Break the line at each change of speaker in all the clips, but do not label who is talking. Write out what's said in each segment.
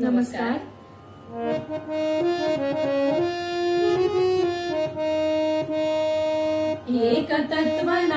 नमस्कार एक तत्वना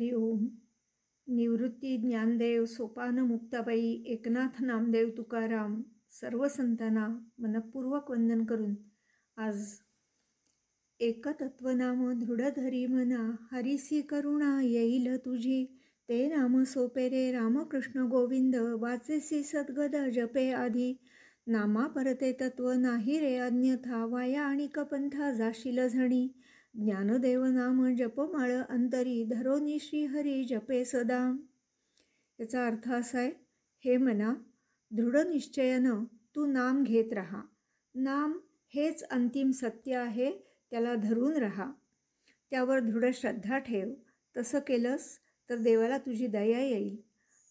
हरी ओम निवृत्ती ज्ञानदेव सोपान मुक्ताबाई एकनाथ नामदेव तुकाराम सर्व संतांना मनपूर्वक वंदन करून आज एकतत्वनाम दृढधरी मना हरिसी करुणा येईल तुझी ते नाम सोपे रे रामकृष्ण गोविंद वाचेसी सद्गद जपे आधी नामा परते तत्व नाही रे अन्यथा वाया आणि कपंथा जाशील झणी ज्ञानदेव नाम माळ अंतरी धरोनी हरी जपे सदा याचा अर्थ असा आहे हे मना दृढ निश्चयानं तू नाम घेत राहा नाम हेच अंतिम सत्य आहे त्याला धरून राहा त्यावर दृढ श्रद्धा ठेव तसं केलंस तर देवाला तुझी दया येईल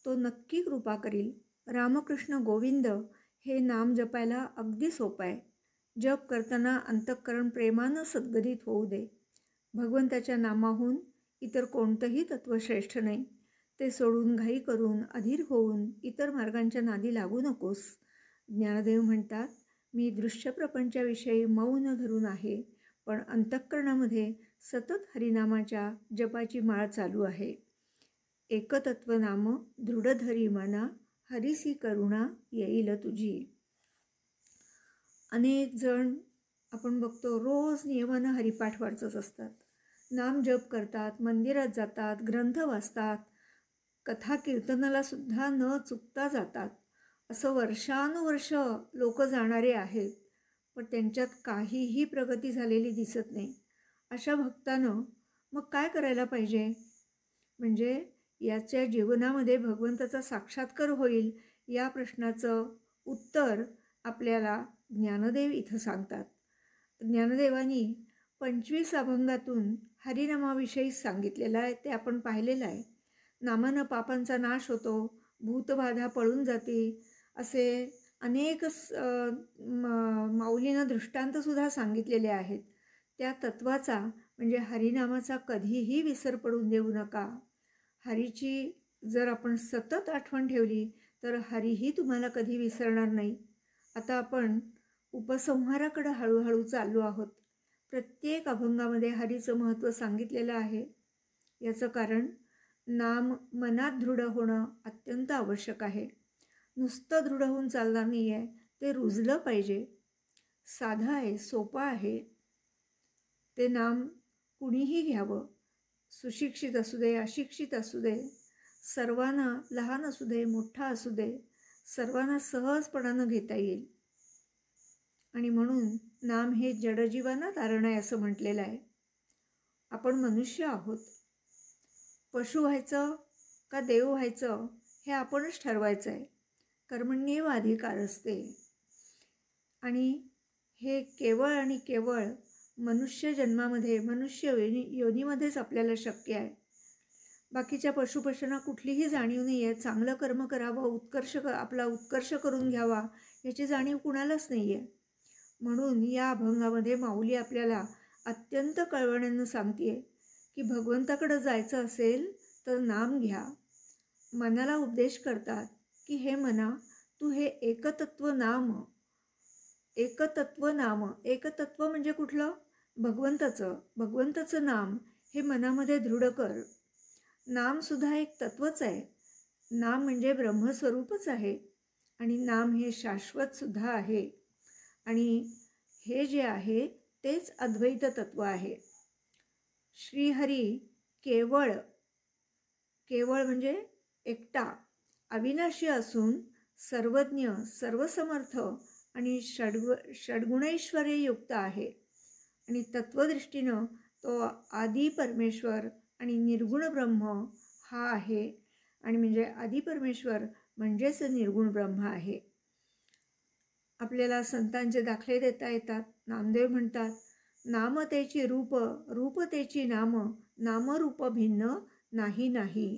तो नक्की कृपा करील रामकृष्ण गोविंद हे नाम जपायला अगदी सोपं आहे जप करताना अंतःकरण प्रेमानं सद्गदित होऊ दे भगवंताच्या नामाहून इतर कोणतंही तत्त्व श्रेष्ठ नाही ते सोडून घाई करून अधीर होऊन इतर मार्गांच्या नादी लागू नकोस ज्ञानदेव म्हणतात मी दृश्य प्रपंचाविषयी मौन धरून आहे पण अंतःकरणामध्ये सतत हरिनामाच्या जपाची माळ चालू आहे नाम दृढधरी मना हरिसी करुणा येईल तुझी अनेक जण आपण बघतो रोज नियमानं हरिपाठ वाचत असतात नाम जप करतात मंदिरात जातात ग्रंथ वाचतात कथा कीर्तनाला सुद्धा न चुकता जातात असं वर्षानुवर्ष लोक जाणारे आहेत पण त्यांच्यात काहीही प्रगती झालेली दिसत नाही अशा भक्तानं मग काय करायला पाहिजे म्हणजे याच्या जीवनामध्ये भगवंताचा साक्षात्कार होईल या प्रश्नाचं उत्तर आपल्याला ज्ञानदेव इथं सांगतात ज्ञानदेवानी पंचवीस अभंगातून हरिनामाविषयी सांगितलेलं आहे ते आपण पाहिलेलं आहे नामानं पापांचा नाश होतो भूतबाधा पळून जाते असे अनेक स माऊलीनं दृष्टांतसुद्धा सांगितलेले आहेत त्या तत्वाचा म्हणजे हरिनामाचा कधीही विसर पडून देऊ नका हरीची जर आपण सतत आठवण ठेवली तर हरीही तुम्हाला कधी विसरणार नाही आता आपण उपसंहाराकडं हळूहळू चाललो आहोत प्रत्येक अभंगामध्ये हरीचं महत्त्व सांगितलेलं आहे याचं कारण नाम मनात दृढ होणं अत्यंत आवश्यक आहे नुसतं दृढ होऊन चालणार नाही आहे ते रुजलं पाहिजे साधं आहे सोपं आहे ते नाम कुणीही घ्यावं सुशिक्षित असू दे अशिक्षित असू दे सर्वांना लहान असू दे मोठा असू दे सर्वांना सहजपणानं घेता येईल आणि म्हणून नाम हे जडजीवांना तारण आहे असं म्हटलेलं आहे आपण मनुष्य आहोत पशु व्हायचं का देव व्हायचं हे आपणच ठरवायचं आहे कर्मण्येव अधिकार असते आणि हे केवळ आणि केवळ मनुष्य जन्मामध्ये मनुष्य योनी योनीमध्येच आपल्याला शक्य आहे बाकीच्या पशुपशूंना कुठलीही जाणीव नाही आहे चांगलं कर्म करावं उत्कर्ष क आपला उत्कर्ष करून घ्यावा याची जाणीव कुणालाच नाही आहे म्हणून या अभंगामध्ये माऊली आपल्याला अत्यंत कळवण्यानं सांगते की भगवंताकडं जायचं असेल तर नाम घ्या मनाला उपदेश करतात की हे मना तू हे एकतत्व नाम एकतत्व नाम एकतत्व म्हणजे कुठलं भगवंताचं भगवंताचं नाम हे मनामध्ये दृढ कर नामसुद्धा एक तत्वच आहे नाम म्हणजे ब्रह्मस्वरूपच आहे आणि नाम हे शाश्वतसुद्धा आहे आणि हे जे आहे तेच अद्वैत तत्व आहे श्रीहरी केवळ केवळ म्हणजे एकटा अविनाशी असून सर्वज्ञ सर्वसमर्थ आणि षडगु षडगुणैश्वर्य युक्त आहे आणि तत्वदृष्टीनं तो आदि परमेश्वर आणि निर्गुण ब्रह्म हा आहे आणि म्हणजे आदि परमेश्वर म्हणजेच निर्गुण ब्रह्म आहे आपल्याला संतांचे दाखले देता येतात नामदेव म्हणतात नामतेची रूप रूपतेची नाम नामरूप भिन्न नाही नाही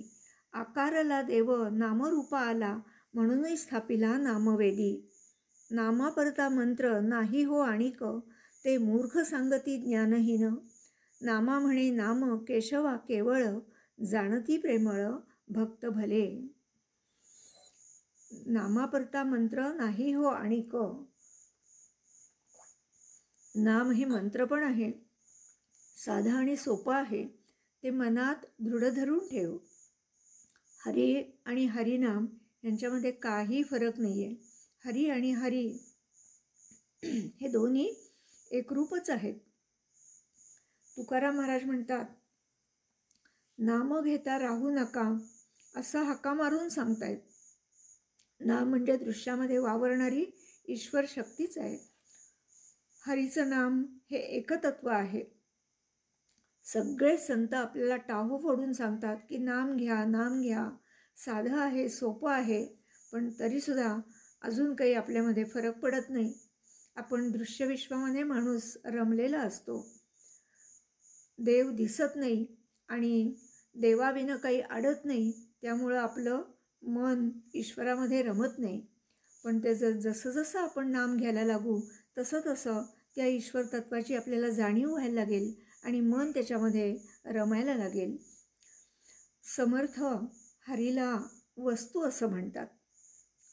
आकारला देव नामरूप आला म्हणूनही स्थापिला नामवेदी नामापरता मंत्र नाही हो आणिक ते मूर्ख सांगती ज्ञानहीन नामा म्हणे नाम केशवा केवळ जाणती प्रेमळ भक्त भले नामापरता मंत्र नाही हो आणि क नाम हे मंत्र पण आहे साधा आणि सोपा आहे ते मनात दृढ धरून ठेव हरी आणि हरिनाम यांच्यामध्ये काही फरक नाही आहे हरी आणि हरी हे दोन्ही एकरूपच आहेत तुकाराम महाराज म्हणतात नाम घेता राहू नका असं हका मारून सांगतायत नाम म्हणजे दृश्यामध्ये वावरणारी ईश्वर शक्तीच आहे हरीचं नाम हे एकतत्व आहे सगळे संत आपल्याला टाहो फोडून सांगतात की नाम घ्या नाम घ्या साधं आहे सोपं आहे पण तरीसुद्धा अजून काही आपल्यामध्ये फरक पडत नाही आपण दृश्यविश्वामध्ये माणूस रमलेला असतो देव दिसत नाही आणि देवाविनं काही अडत नाही त्यामुळं आपलं मन ईश्वरामध्ये रमत नाही पण ते जर जसं जसं आपण नाम घ्यायला लागू तसं तसं त्या ईश्वर तत्वाची आपल्याला जाणीव व्हायला लागेल आणि मन त्याच्यामध्ये रमायला लागेल समर्थ हरीला वस्तू असं म्हणतात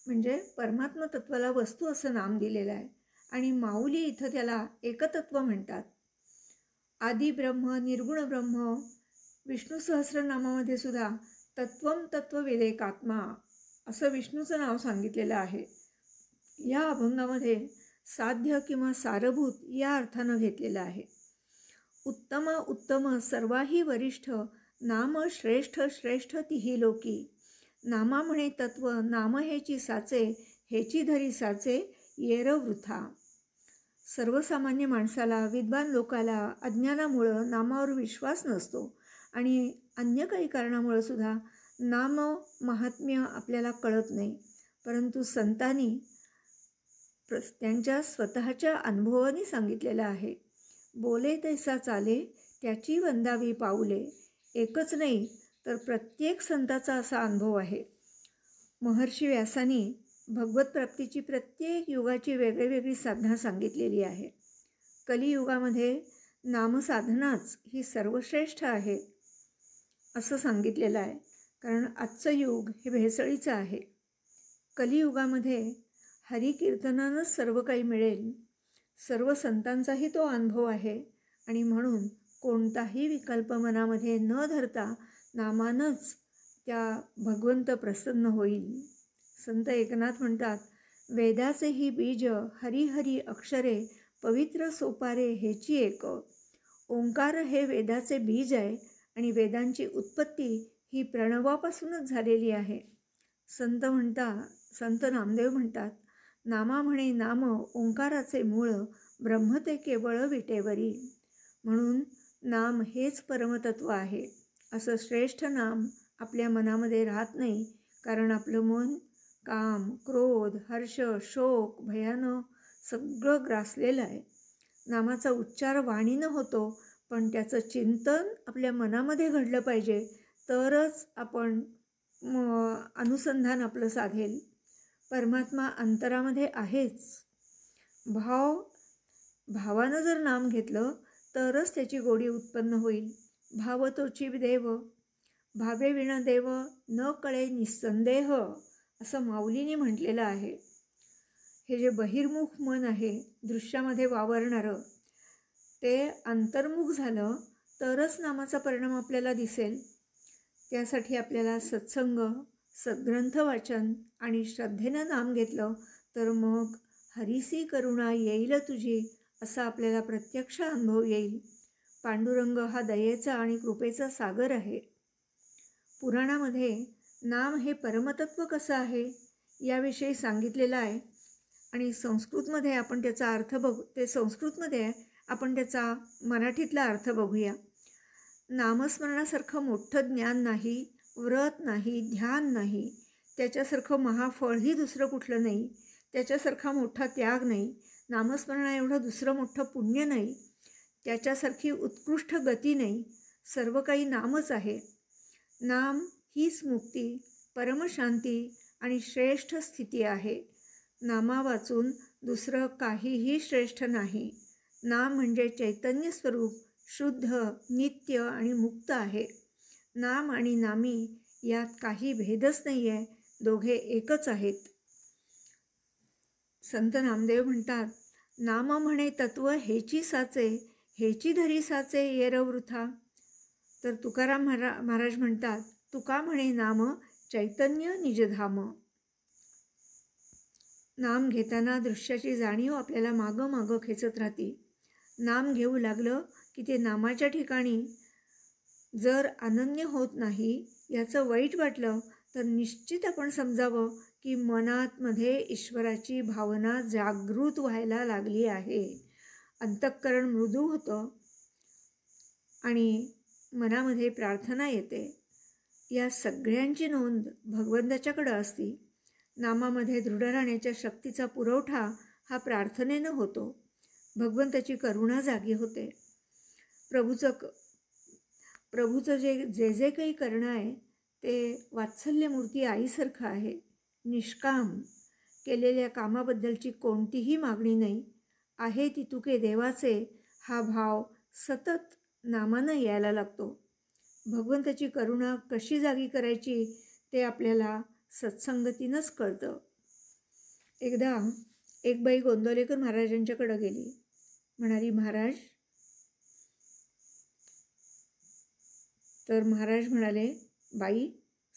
म्हणजे परमात्म तत्वाला वस्तू असं नाम दिलेलं आहे आणि माऊली इथं त्याला एकतत्व म्हणतात आदि ब्रह्म निर्गुण ब्रह्म विष्णू सहस्रनामामध्ये सुद्धा तत्वम तत्वविवेकात्मा असं विष्णूचं नाव सांगितलेलं आहे या अभंगामध्ये साध्य किंवा सारभूत या अर्थानं घेतलेलं आहे उत्तम उत्तम सर्वाही वरिष्ठ नाम श्रेष्ठ श्रेष्ठ तिही लोकी नामा म्हणे तत्व नाम हेची साचे हेची धरी साचे येर वृथा सर्वसामान्य माणसाला विद्वान लोकाला अज्ञानामुळं नामावर विश्वास नसतो आणि अन्य काही कारणामुळं सुद्धा नाम महात्म्य आपल्याला कळत नाही परंतु संतांनी प्र त्यांच्या स्वतःच्या अनुभवाने सांगितलेलं आहे बोले तैसा चाले त्याची वंदावी पाऊले एकच नाही तर प्रत्येक संताचा असा अनुभव आहे महर्षी व्यासानी भगवत प्राप्तीची प्रत्येक युगाची वेगळी साधना सांगितलेली आहे कलियुगामध्ये नामसाधनाच ही सर्वश्रेष्ठ आहे असं सांगितलेलं आहे कारण आजचं युग हे भेसळीचं आहे कलियुगामध्ये हरिकीर्तनानंच सर्व काही मिळेल सर्व संतांचाही तो अनुभव आहे आणि म्हणून कोणताही विकल्प मनामध्ये न धरता नामानच त्या भगवंत प्रसन्न होईल संत एकनाथ म्हणतात वेदाचे ही बीज हरिहरी अक्षरे पवित्र सोपारे ह्याची एक ओंकार हे वेदाचे बीज आहे आणि वेदांची उत्पत्ती ही प्रणवापासूनच झालेली आहे संत म्हणता संत नामदेव म्हणतात नामा म्हणे नाम ओंकाराचे मूळ ब्रह्म ते केवळ विटेवरी म्हणून नाम हेच परमतत्व आहे असं श्रेष्ठ नाम आपल्या मनामध्ये राहत नाही कारण आपलं मन काम क्रोध हर्ष शोक भयानं सगळं ग्रासलेलं आहे नामाचा उच्चार वाणीनं होतो पण त्याचं चिंतन आपल्या मनामध्ये घडलं पाहिजे तरच आपण अनुसंधान आपलं साधेल परमात्मा अंतरामध्ये आहेच भाव भावानं जर नाम घेतलं तरच त्याची गोडी उत्पन्न होईल भाव देव भावे विण देव न कळे निसंदेह असं माऊलीने म्हटलेलं आहे हे जे बहिर्मुख मन आहे दृश्यामध्ये वावरणारं ते अंतर्मुख झालं तरच नामाचा परिणाम आपल्याला दिसेल त्यासाठी आपल्याला सत्संग सद्ग्रंथ वाचन आणि श्रद्धेनं नाम घेतलं तर मग हरिसी करुणा येईल तुझी असा आपल्याला प्रत्यक्ष अनुभव येईल पांडुरंग हा दयेचा आणि कृपेचा सागर आहे पुराणामध्ये नाम हे परमतत्व कसं आहे याविषयी सांगितलेलं आहे आणि संस्कृतमध्ये आपण त्याचा अर्थ बघू ते संस्कृतमध्ये आपण त्याचा मराठीतला अर्थ बघूया नामस्मरणासारखं मोठं ज्ञान नाही व्रत नाही ध्यान नाही त्याच्यासारखं महाफळही दुसरं कुठलं नाही त्याच्यासारखा मोठा त्याग नाही नामस्मरणा एवढं दुसरं मोठं पुण्य नाही त्याच्यासारखी उत्कृष्ट गती नाही सर्व काही नामच आहे नाम हीच मुक्ती परमशांती आणि श्रेष्ठ स्थिती आहे नामा वाचून दुसरं काहीही श्रेष्ठ नाही नाम म्हणजे चैतन्य स्वरूप शुद्ध नित्य आणि मुक्त आहे नाम आणि नामी यात काही भेदच नाही आहे दोघे एकच आहेत संत नामदेव म्हणतात नाम म्हणे तत्व हेची साचे हेची धरी साचे येरवृथा तर तुकाराम महारा महाराज म्हणतात तुका म्हणे नाम चैतन्य निजधाम नाम घेताना दृश्याची जाणीव आपल्याला मागं मागं खेचत राहते नाम घेऊ लागलं की ते नामाच्या ठिकाणी जर अनन्य होत नाही याचं वाईट वाटलं तर निश्चित आपण समजावं की मनातमध्ये ईश्वराची भावना जागृत व्हायला लागली आहे अंतःकरण मृदू होतं आणि मनामध्ये प्रार्थना येते या सगळ्यांची नोंद भगवंताच्याकडं असती नामामध्ये दृढ राहण्याच्या शक्तीचा पुरवठा हा प्रार्थनेनं होतो भगवंताची करुणा जागी होते प्रभूचं क प्रभूचं जे जे जे काही करणं आहे ते वात्सल्यमूर्ती आईसारखं आहे निष्काम केलेल्या कामाबद्दलची कोणतीही मागणी नाही आहे ती तुके देवाचे हा भाव सतत नामानं यायला लागतो भगवंताची करुणा कशी जागी करायची ते आपल्याला सत्संगतीनंच कळतं एकदा एक बाई गोंदवलेकर महाराजांच्याकडं गेली म्हणाली महाराज तर महाराज म्हणाले बाई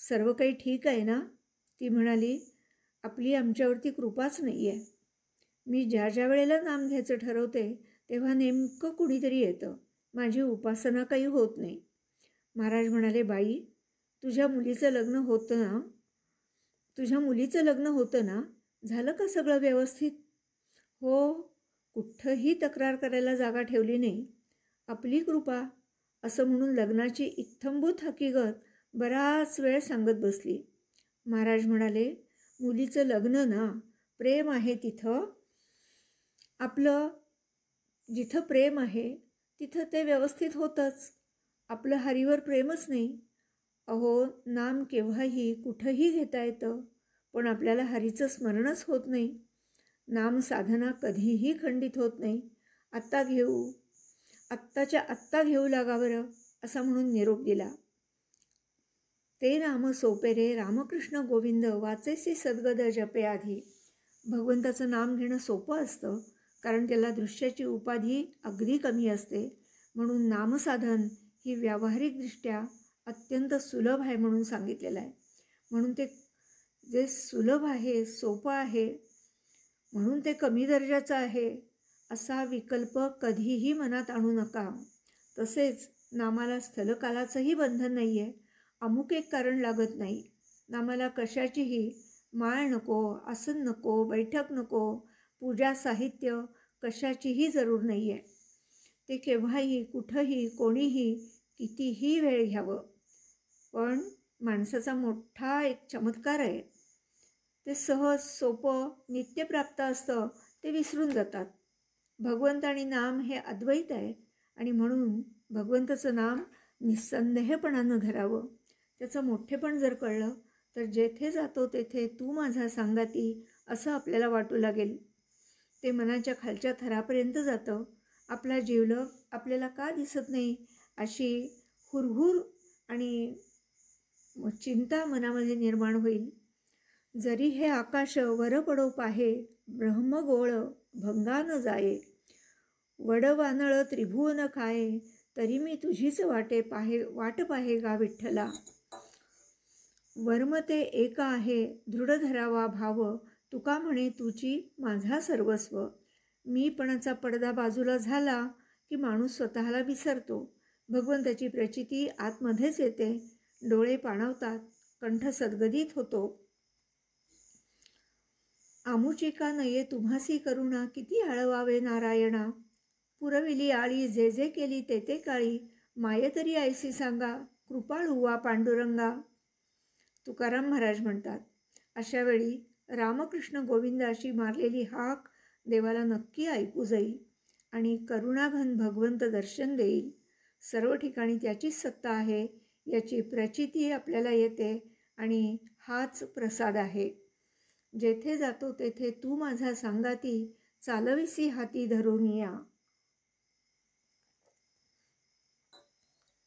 सर्व काही ठीक आहे ना ती म्हणाली आपली आमच्यावरती कृपाच नाही आहे मी ज्या ज्या वेळेला नाम घ्यायचं ठरवते तेव्हा नेमकं कुणीतरी येतं माझी उपासना काही होत नाही महाराज म्हणाले बाई तुझ्या मुलीचं लग्न होतं ना तुझ्या मुलीचं लग्न होतं ना झालं का सगळं व्यवस्थित हो कुठंही तक्रार करायला जागा ठेवली नाही आपली कृपा असं म्हणून लग्नाची इत्थंभूत हकीकत बराच वेळ सांगत बसली महाराज म्हणाले मुलीचं लग्न ना प्रेम आहे तिथं आपलं जिथं प्रेम आहे तिथं ते व्यवस्थित होतंच आपलं हरीवर प्रेमच नाही अहो नाम केव्हाही कुठंही घेता येतं पण आपल्याला हरीचं स्मरणच होत नाही नाम साधना कधीही खंडित होत नाही आत्ता घेऊ आत्ताच्या आत्ता घेऊ लागा बरं असा म्हणून निरोप दिला ते राम सोपे रे रामकृष्ण गोविंद वाचेसी सद्गद जपे आधी भगवंताचं नाम घेणं सोपं असतं कारण त्याला दृश्याची उपाधी अगदी कमी असते म्हणून नामसाधन ही व्यावहारिकदृष्ट्या अत्यंत सुलभ आहे म्हणून सांगितलेलं आहे म्हणून ते जे सुलभ आहे सोपं आहे म्हणून ते कमी दर्जाचं आहे असा विकल्प कधीही मनात आणू नका तसेच नामाला स्थलकालाचंही बंधन नाही आहे अमुक एक कारण लागत नाही नामाला कशाचीही माळ नको आसन नको बैठक नको पूजा साहित्य कशाचीही जरूर नाही आहे ते केव्हाही कुठंही कोणीही कितीही वेळ घ्यावं पण माणसाचा मोठा एक चमत्कार आहे ते सहज सोपं नित्यप्राप्त असतं ते विसरून जातात भगवंत आणि नाम हे अद्वैत आहे आणि म्हणून भगवंताचं नाम निसंदेहपणानं धरावं त्याचं मोठेपण जर कळलं तर जेथे जातो तेथे तू माझा सांगाती असं आपल्याला वाटू लागेल ते मनाच्या खालच्या थरापर्यंत जातं आपला जीवलं आपल्याला का दिसत नाही अशी हुरहुर आणि चिंता मनामध्ये निर्माण होईल जरी हे आकाश वरपडो पाहे ब्रह्मगोळ भंगान जाये वडवानळ त्रिभुवन खाये तरी मी तुझीच वाटे पाहे वाट पाहे गा विठ्ठला वर्म ते एक आहे दृढ धरावा भाव तुका म्हणे तुझी माझा सर्वस्व मी पणाचा पडदा बाजूला झाला की माणूस स्वतःला विसरतो भगवंताची प्रचिती आतमध्येच येते डोळे पाणवतात कंठ सद्गदित होतो का नये तुम्हासी करुणा किती आळवावे नारायणा पुरविली आळी जे जे केली ते ते काळी तरी आयसी सांगा कृपाळ हुवा पांडुरंगा तुकाराम महाराज म्हणतात अशावेळी रामकृष्ण गोविंद अशी मारलेली हाक देवाला नक्की ऐकू जाईल आणि करुणाघन भगवंत दर्शन देईल सर्व ठिकाणी त्याचीच सत्ता आहे याची प्रचिती आपल्याला येते आणि हाच प्रसाद आहे जेथे जातो तेथे तू माझा सांगाती चालविसी हाती धरून या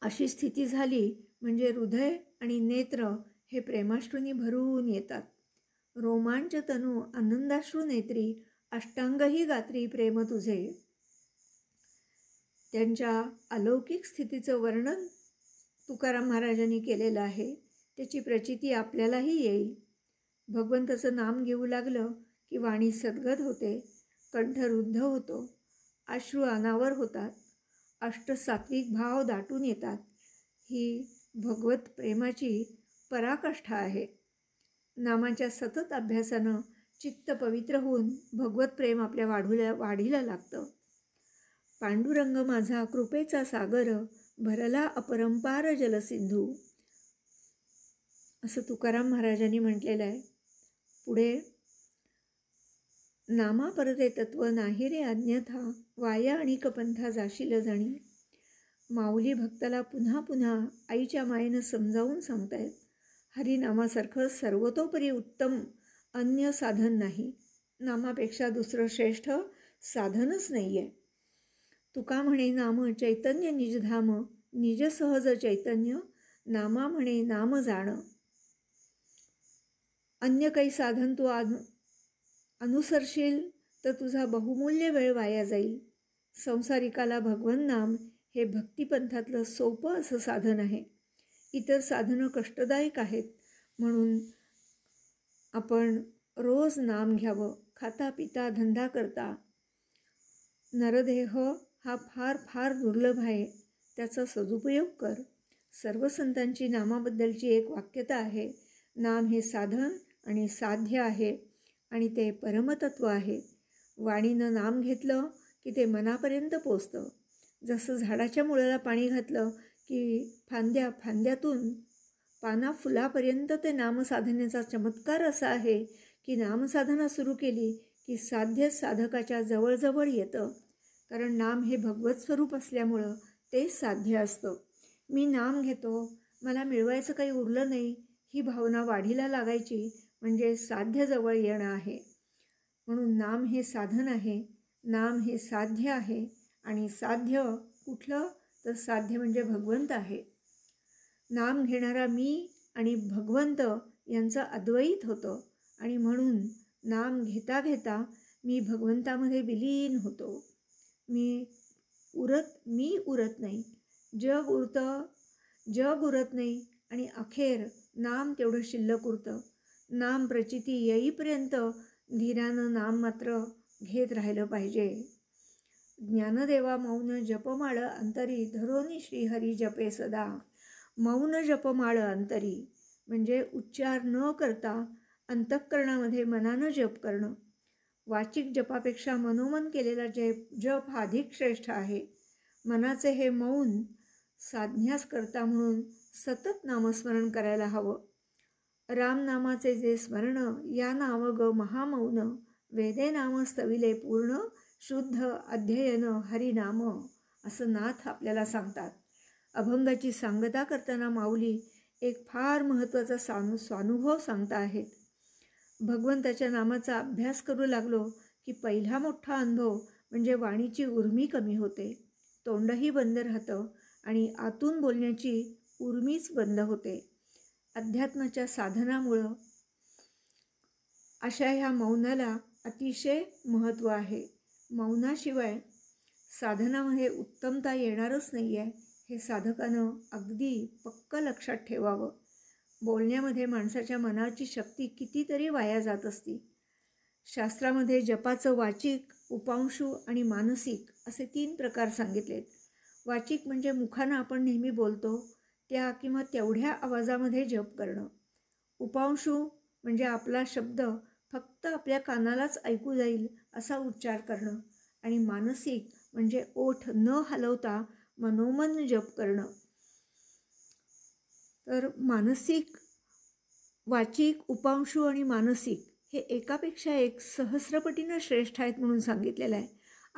अशी स्थिती झाली म्हणजे हृदय आणि नेत्र हे प्रेमाश्रूंनी भरून येतात रोमांच तनू आनंदाश्रू नेत्री अष्टांगही गात्री प्रेम तुझे त्यांच्या अलौकिक स्थितीचं वर्णन तुकाराम महाराजांनी केलेलं आहे त्याची प्रचिती आपल्यालाही येईल भगवंताचं नाम घेऊ लागलं की वाणी सद्गत होते कंठ रुद्ध होतो अश्रू अनावर होतात अष्टसात्विक भाव दाटून येतात ही भगवत प्रेमाची पराकाष्ठा आहे नामाच्या सतत अभ्यासानं चित्त पवित्र होऊन भगवत प्रेम आपल्या वाढूल्या वाढीला लागतं पांडुरंग माझा कृपेचा सागर भरला अपरंपार जलसिंधू असं तुकाराम महाराजांनी म्हटलेलं आहे पुढे नामा परते तत्व नाही रे अन्यथा वाया आणि कपंथा जाशील जाणी माऊली भक्ताला पुन्हा पुन्हा आईच्या मायेनं समजावून सांगतायत हरिनामासारखं सर्वतोपरी उत्तम अन्य साधन नाही नामापेक्षा दुसरं श्रेष्ठ साधनच नाही आहे तुका म्हणे नाम चैतन्य निजधाम निजसहज चैतन्य नामा म्हणे नाम जाणं अन्य काही साधन तू अनु अनुसरशील तर तुझा बहुमूल्य वेळ वाया जाईल संसारिकाला भगवन नाम हे भक्तिपंथातलं सोपं असं साधन आहे इतर साधनं कष्टदायक आहेत म्हणून आपण रोज नाम घ्यावं खाता पिता धंदा करता नरदेह हा फार फार दुर्लभ आहे त्याचा सदुपयोग कर सर्व संतांची नामाबद्दलची एक वाक्यता आहे नाम हे साधन आणि साध्य आहे आणि ते परमतत्व आहे वाणीनं नाम घेतलं की ते मनापर्यंत पोचतं जसं झाडाच्या मुळाला पाणी घातलं की फांद्या फांद्यातून पाना फुलापर्यंत ते नामसाधनेचा चमत्कार असा आहे की नामसाधना सुरू केली की साध्य साधकाच्या जवळजवळ येतं कारण नाम हे भगवत स्वरूप असल्यामुळं ते साध्य असतं मी नाम घेतो मला मिळवायचं काही उरलं नाही ही भावना वाढीला लागायची म्हणजे साध्यजवळ येणं आहे म्हणून नाम हे साधन आहे नाम हे साध्य आहे आणि साध्य कुठलं तर साध्य म्हणजे भगवंत आहे नाम घेणारा मी आणि भगवंत यांचं अद्वैत होतं आणि म्हणून नाम घेता घेता मी भगवंतामध्ये विलीन होतो मी उरत मी उरत नाही जग उरतं जग उरत नाही आणि अखेर नाम तेवढं शिल्लक उरतं नाम प्रचिती येईपर्यंत धीरानं नाम मात्र घेत राहिलं पाहिजे ज्ञानदेवा मौन जपमाळ अंतरी धरोनी श्रीहरी जपे सदा मौन जपमाळ अंतरी म्हणजे उच्चार न करता अंतःकरणामध्ये मनानं जप करणं वाचिक जपापेक्षा मनोमन केलेला जप जप हा अधिक श्रेष्ठ आहे मनाचे हे मौन साधण्यास करता म्हणून सतत नामस्मरण करायला हवं रामनामाचे जे स्मरण या ग महामौन वेदे नाम स्तविले पूर्ण शुद्ध अध्ययन हरिनाम असं नाथ आपल्याला सांगतात अभंगाची सांगता करताना माऊली एक फार महत्त्वाचा सानु स्वानुभव सांगता आहेत भगवंताच्या नामाचा अभ्यास करू लागलो की पहिला मोठा अनुभव म्हणजे वाणीची उर्मी कमी होते तोंडही बंद राहतं आणि आतून बोलण्याची उर्मीच बंद होते अध्यात्माच्या साधनामुळं अशा ह्या मौनाला अतिशय महत्त्व आहे मौनाशिवाय साधनामध्ये उत्तमता येणारच नाही आहे हे साधकानं अगदी पक्क लक्षात ठेवावं बोलण्यामध्ये माणसाच्या मनाची शक्ती कितीतरी वाया जात असती शास्त्रामध्ये जपाचं वाचिक उपांशू आणि मानसिक असे तीन प्रकार सांगितलेत वाचिक म्हणजे मुखानं आपण नेहमी बोलतो त्या किंवा तेवढ्या आवाजामध्ये जप करणं उपांशू म्हणजे आपला शब्द फक्त आपल्या कानालाच ऐकू जाईल असा उच्चार करणं आणि मानसिक म्हणजे ओठ न हलवता मनोमन जप करणं तर मानसिक वाचिक उपांशू आणि मानसिक हे एकापेक्षा एक सहस्रपटीनं श्रेष्ठ आहेत म्हणून सांगितलेलं आहे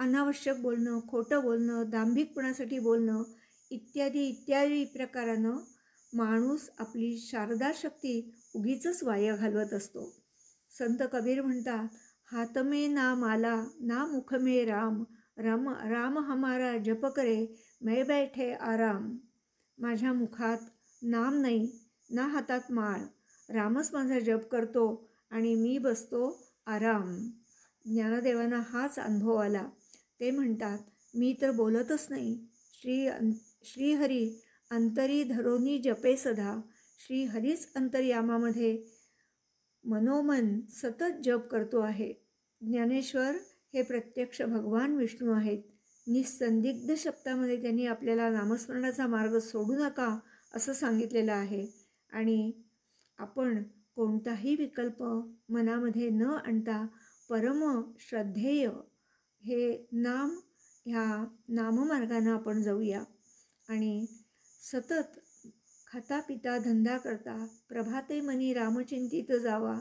अनावश्यक बोलणं खोटं बोलणं दांभिकपणासाठी बोलणं इत्यादी इत्यादी प्रकारानं माणूस आपली शारदा शक्ती उगीच वाया घालवत असतो संत कबीर म्हणतात हातमे ना माला ना मुखमे राम राम राम हमारा जप करे मै बैठे आराम माझ्या मुखात नाम नाही ना हातात माळ रामच माझा जप करतो आणि मी बसतो आराम ज्ञानदेवांना हाच अनुभव आला ते म्हणतात मी तर बोलतच नाही श्री श्रीहरी अंतरी धरोनी जपे सदा श्रीहरीच अंतर्यामामध्ये मनोमन सतत जप करतो आहे ज्ञानेश्वर हे प्रत्यक्ष भगवान विष्णू आहेत निसंदिग्ध शब्दामध्ये त्यांनी आपल्याला नामस्मरणाचा मार्ग सोडू नका असं सांगितलेलं आहे आणि आपण कोणताही विकल्प मनामध्ये न आणता परम श्रद्धेय हे नाम ह्या नाममार्गानं आपण जाऊया आणि सतत खाता पिता धंदा करता प्रभाते मनी रामचिंतित जावा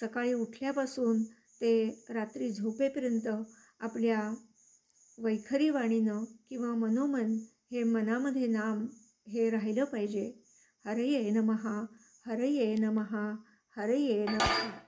सकाळी उठल्यापासून ते रात्री झोपेपर्यंत आपल्या वैखरी वाणीनं किंवा मनोमन हे मनामध्ये नाम हे राहिलं पाहिजे हरये नमहा हरये नमहा हरये नमहा